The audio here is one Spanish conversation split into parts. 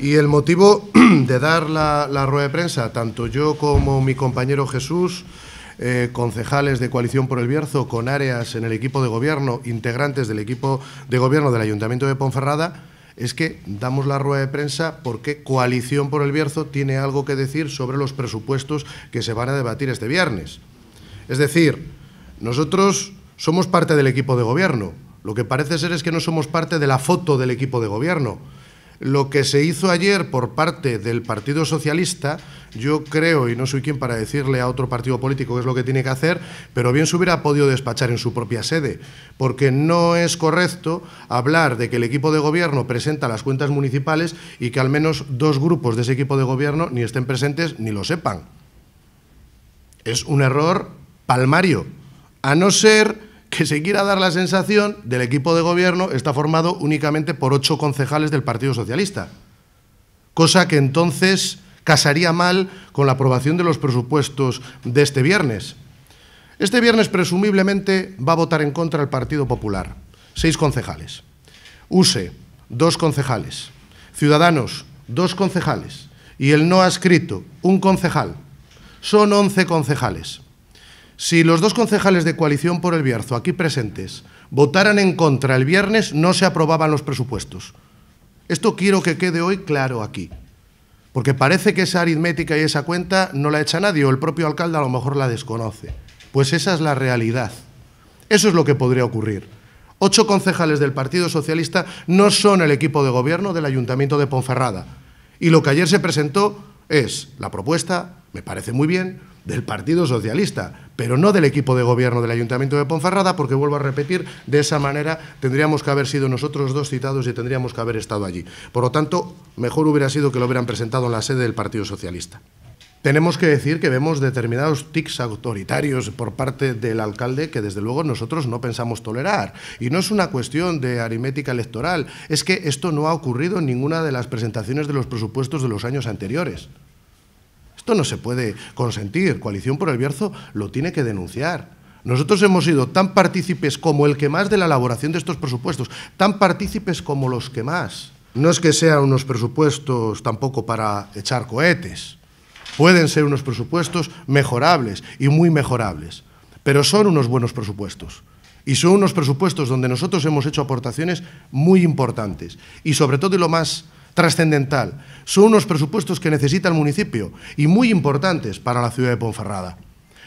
Y el motivo de dar la, rueda de prensa, tanto yo como mi compañero Jesús, eh, concejales de Coalición por el Bierzo, con áreas en el equipo de gobierno, integrantes del equipo de gobierno del Ayuntamiento de Ponferrada, es que damos la rueda de prensa porque Coalición por el Bierzo tiene algo que decir sobre los presupuestos que se van a debatir este viernes. Es decir, nosotros somos parte del equipo de gobierno. Lo que parece ser es que no somos parte de la foto del equipo de gobierno. Lo que se hizo ayer por parte del Partido Socialista, yo creo, y no soy quien para decirle a otro partido político qué es lo que tiene que hacer, pero bien se hubiera podido despachar en su propia sede, porque no es correcto hablar de que el equipo de gobierno presenta las cuentas municipales y que al menos dos grupos de ese equipo de gobierno ni estén presentes ni lo sepan. Es un error palmario, a no ser que se quiera dar la sensación del equipo de gobierno está formado únicamente por ocho concejales del Partido Socialista, cosa que entonces casaría mal con la aprobación de los presupuestos de este viernes. Este viernes presumiblemente va a votar en contra el Partido Popular, seis concejales. USE, dos concejales. Ciudadanos, dos concejales. Y el no ha escrito, un concejal. Son once concejales. Si los dos concejales de coalición por el Bierzo aquí presentes votaran en contra el viernes, no se aprobaban los presupuestos. Esto quiero que quede hoy claro aquí, porque parece que esa aritmética y esa cuenta no la echa nadie o el propio alcalde a lo mejor la desconoce. Pues esa es la realidad. Eso es lo que podría ocurrir. Ocho concejales del Partido Socialista no son el equipo de gobierno del Ayuntamiento de Ponferrada. Y lo que ayer se presentó es la propuesta, me parece muy bien, del Partido Socialista, pero no del equipo de gobierno del Ayuntamiento de Ponferrada, porque vuelvo a repetir, de esa manera tendríamos que haber sido nosotros dos citados y tendríamos que haber estado allí. Por lo tanto, mejor hubiera sido que lo hubieran presentado en la sede del Partido Socialista. Tenemos que decir que vemos determinados tics autoritarios por parte del alcalde que desde luego nosotros no pensamos tolerar. Y no es una cuestión de aritmética electoral, es que esto no ha ocurrido en ninguna de las presentaciones de los presupuestos de los años anteriores. Esto no se puede consentir. Coalición por el Bierzo lo tiene que denunciar. Nosotros hemos sido tan partícipes como el que más de la elaboración de estos presupuestos, tan partícipes como los que más. No es que sean unos presupuestos tampoco para echar cohetes, pueden ser unos presupuestos mejorables y muy mejorables, pero son unos buenos presupuestos. Y son unos presupuestos donde nosotros hemos hecho aportaciones muy importantes. Y sobre todo, y lo más trascendental. Son unos presupuestos que necesita el municipio y muy importantes para la ciudad de Ponferrada,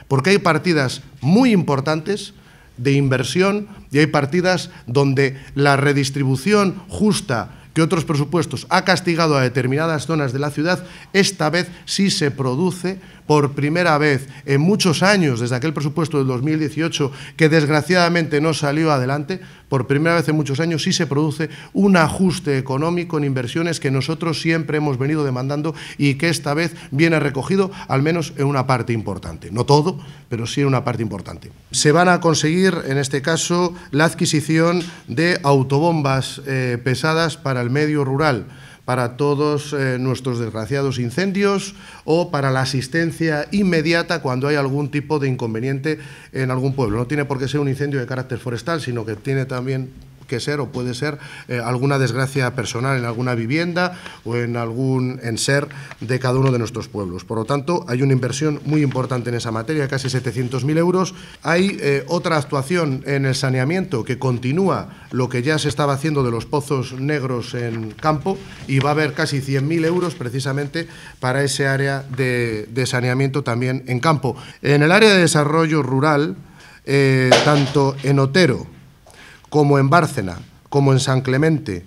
porque hay partidas muy importantes de inversión y hay partidas donde la redistribución justa que otros presupuestos ha castigado a determinadas zonas de la ciudad, esta vez sí se produce por primera vez en muchos años, desde aquel presupuesto del 2018, que desgraciadamente no salió adelante, por primera vez en muchos años sí se produce un ajuste económico en inversiones que nosotros siempre hemos venido demandando y que esta vez viene recogido al menos en una parte importante. No todo, pero sí en una parte importante. Se van a conseguir, en este caso, la adquisición de autobombas eh, pesadas para el medio rural, para todos eh, nuestros desgraciados incendios o para la asistencia inmediata cuando hay algún tipo de inconveniente en algún pueblo. No tiene por qué ser un incendio de carácter forestal, sino que tiene también que ser o puede ser eh, alguna desgracia personal en alguna vivienda o en algún en ser de cada uno de nuestros pueblos. Por lo tanto, hay una inversión muy importante en esa materia, casi 700.000 euros. Hay eh, otra actuación en el saneamiento que continúa lo que ya se estaba haciendo de los pozos negros en campo y va a haber casi 100.000 euros precisamente para ese área de, saneamiento también en campo. En el área de desarrollo rural, eh, tanto en Otero como en Bárcena, como en San Clemente,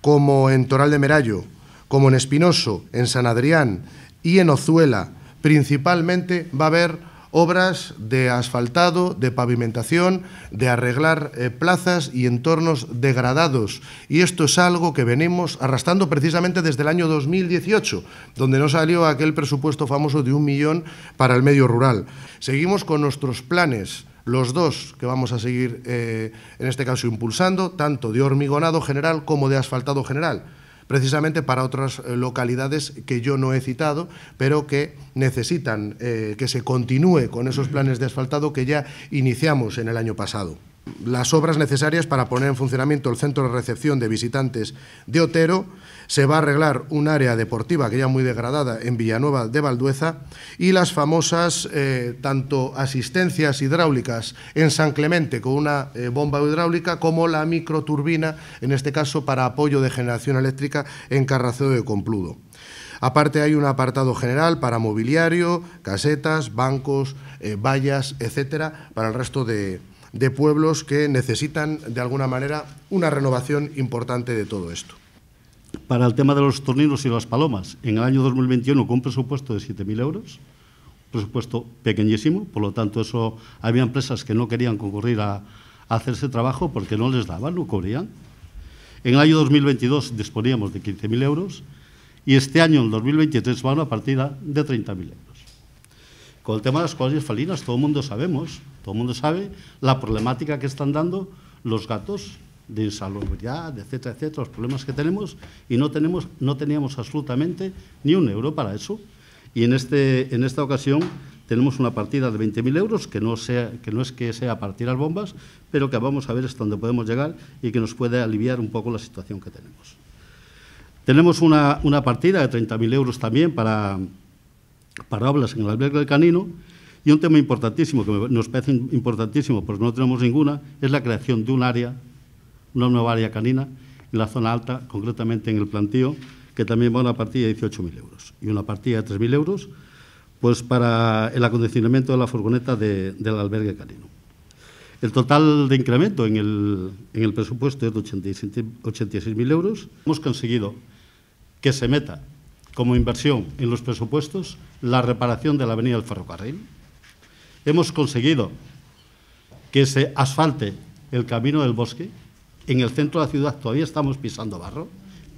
como en Toral de Merallo, como en Espinoso, en San Adrián y en Ozuela, principalmente va a haber obras de asfaltado, de pavimentación, de arreglar eh, plazas y entornos degradados. Y esto es algo que venimos arrastrando precisamente desde el año 2018, donde no salió aquel presupuesto famoso de un millón para el medio rural. Seguimos con nuestros planes los dos que vamos a seguir, eh, en este caso, impulsando, tanto de hormigonado general como de asfaltado general precisamente para otras eh, localidades que yo no he citado, pero que necesitan eh, que se continúe con esos planes de asfaltado que ya iniciamos en el año pasado las obras necesarias para poner en funcionamiento el centro de recepción de visitantes de Otero, se va a arreglar un área deportiva que ya muy degradada en Villanueva de Valdueza y las famosas eh, tanto asistencias hidráulicas en San Clemente con una eh, bomba hidráulica como la microturbina, en este caso para apoyo de generación eléctrica en Carracedo de Compludo. Aparte hay un apartado general para mobiliario, casetas, bancos, eh, vallas, etcétera, para el resto de, pueblos que necesitan de alguna manera una renovación importante de todo esto. Para el tema de los tornillos y las palomas, en el año 2021 con un presupuesto de 7.000 euros, presupuesto pequeñísimo, por lo tanto eso había empresas que no querían concurrir a, hacerse trabajo porque no les daban, no cubrían. En el año 2022 disponíamos de 15.000 euros y este año, en 2023, va a una partida de 30.000 euros. Con el tema de las colonias felinas, todo el mundo sabemos, todo el mundo sabe la problemática que están dando los gatos de insalubridad, etcétera, etcétera, los problemas que tenemos y no, tenemos, no teníamos absolutamente ni un euro para eso. Y en, este, en esta ocasión tenemos una partida de 20.000 euros, que no, sea, que no es que sea partir las bombas, pero que vamos a ver hasta dónde podemos llegar y que nos puede aliviar un poco la situación que tenemos. Tenemos una, partida de 30.000 euros también para, para obras en el albergue del canino. Y un tema importantísimo, que nos parece importantísimo, pues no tenemos ninguna, es la creación de un área, una nueva área canina, en la zona alta, concretamente en el plantío, que también va a una partida de 18.000 euros y una partida de 3.000 euros pues para el acondicionamiento de la furgoneta de, del albergue canino. El total de incremento en el, presupuesto es de 86.000 euros. Hemos conseguido que se meta como inversión en los presupuestos la reparación de la avenida del ferrocarril. Hemos conseguido que se asfalte el camino del bosque. En el centro de la ciudad todavía estamos pisando barro.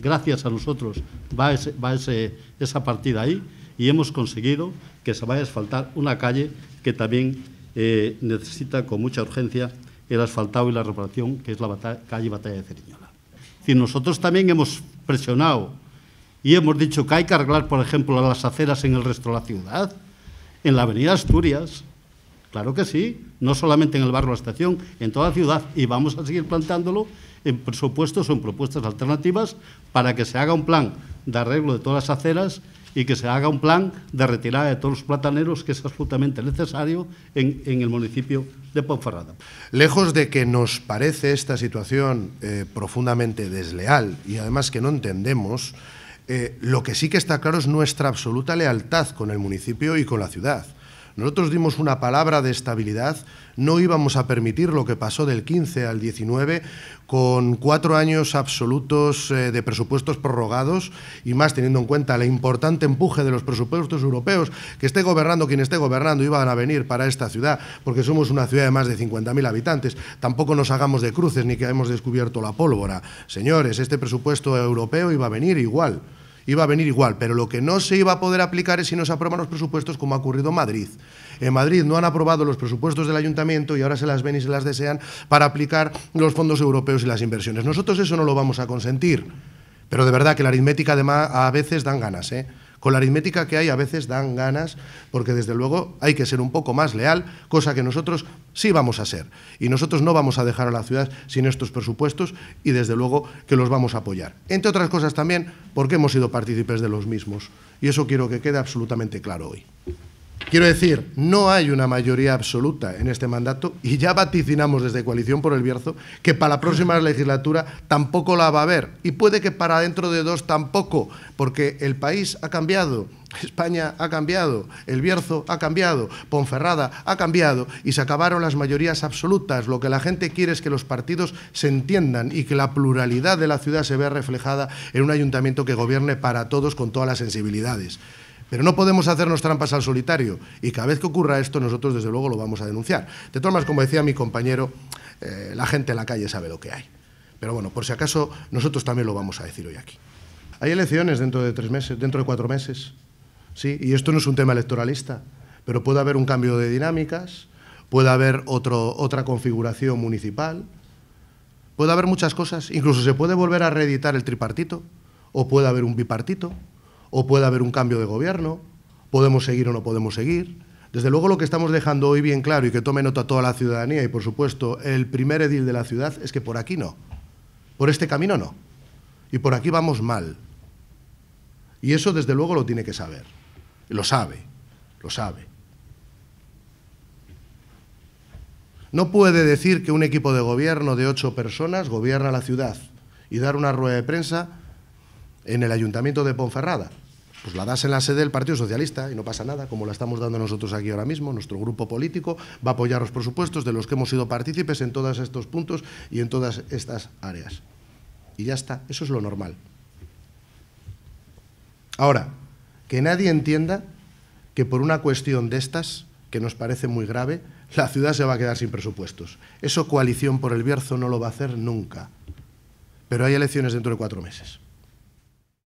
Gracias a nosotros va, esa partida ahí y hemos conseguido que se vaya a asfaltar una calle que también eh, necesita con mucha urgencia el asfaltado y la reparación, que es la calle Batalla de Ceriñola. Y nosotros también hemos presionado y hemos dicho que hay que arreglar, por ejemplo, las aceras en el resto de la ciudad, en la avenida Asturias, claro que sí, no solamente en el barrio de La Estación, en toda la ciudad, y vamos a seguir planteándolo en presupuestos o en propuestas alternativas para que se haga un plan de arreglo de todas las aceras y que se haga un plan de retirada de todos los plataneros que es absolutamente necesario en, el municipio de Ponferrada. Lejos de que nos parece esta situación eh, profundamente desleal y además que no entendemos eh, lo que sí que está claro es nuestra absoluta lealtad con el municipio y con la ciudad. Nosotros dimos una palabra de estabilidad, no íbamos a permitir lo que pasó del 15 al 19 con cuatro años absolutos eh, de presupuestos prorrogados y más teniendo en cuenta el importante empuje de los presupuestos europeos, que esté gobernando quien esté gobernando, iban a venir para esta ciudad, porque somos una ciudad de más de 50.000 habitantes. Tampoco nos hagamos de cruces ni que hemos descubierto la pólvora. Señores, este presupuesto europeo iba a venir igual iba a venir igual, pero lo que no se iba a poder aplicar es si no se aprueban los presupuestos como ha ocurrido en Madrid. En Madrid no han aprobado los presupuestos del ayuntamiento y ahora se las ven y se las desean para aplicar los fondos europeos y las inversiones. Nosotros eso no lo vamos a consentir, pero de verdad que la aritmética además a veces dan ganas, ¿eh? Con la aritmética que hay a veces dan ganas, porque desde luego hay que ser un poco más leal, cosa que nosotros sí vamos a ser. Y nosotros no vamos a dejar a la ciudad sin estos presupuestos y desde luego que los vamos a apoyar. Entre otras cosas también porque hemos sido partícipes de los mismos. Y eso quiero que quede absolutamente claro hoy. Quiero decir, no hay una mayoría absoluta en este mandato y ya vaticinamos desde Coalición por el Bierzo que para la próxima legislatura tampoco la va a haber y puede que para dentro de dos tampoco, porque el país ha cambiado, España ha cambiado, el Bierzo ha cambiado, Ponferrada ha cambiado y se acabaron las mayorías absolutas. Lo que la gente quiere es que los partidos se entiendan y que la pluralidad de la ciudad se vea reflejada en un ayuntamiento que gobierne para todos con todas las sensibilidades. Pero no podemos hacernos trampas al solitario y cada vez que ocurra esto nosotros desde luego lo vamos a denunciar. De todas formas, como decía mi compañero, eh, la gente en la calle sabe lo que hay. Pero bueno, por si acaso nosotros también lo vamos a decir hoy aquí. Hay elecciones dentro de tres meses, dentro de cuatro meses, sí, y esto no es un tema electoralista, pero puede haber un cambio de dinámicas, puede haber otro, otra configuración municipal, puede haber muchas cosas, incluso se puede volver a reeditar el tripartito o puede haber un bipartito o puede haber un cambio de gobierno, podemos seguir o no podemos seguir. Desde luego lo que estamos dejando hoy bien claro y que tome nota toda la ciudadanía y por supuesto el primer edil de la ciudad es que por aquí no, por este camino no y por aquí vamos mal. Y eso desde luego lo tiene que saber, lo sabe, lo sabe. No puede decir que un equipo de gobierno de ocho personas gobierna la ciudad y dar una rueda de prensa en el Ayuntamiento de Ponferrada? Pues la das en la sede del Partido Socialista y no pasa nada, como la estamos dando nosotros aquí ahora mismo. Nuestro grupo político va a apoyar los presupuestos de los que hemos sido partícipes en todos estos puntos y en todas estas áreas. Y ya está, eso es lo normal. Ahora, que nadie entienda que por una cuestión de estas, que nos parece muy grave, la ciudad se va a quedar sin presupuestos. Eso coalición por el Bierzo no lo va a hacer nunca. Pero hay elecciones dentro de cuatro meses.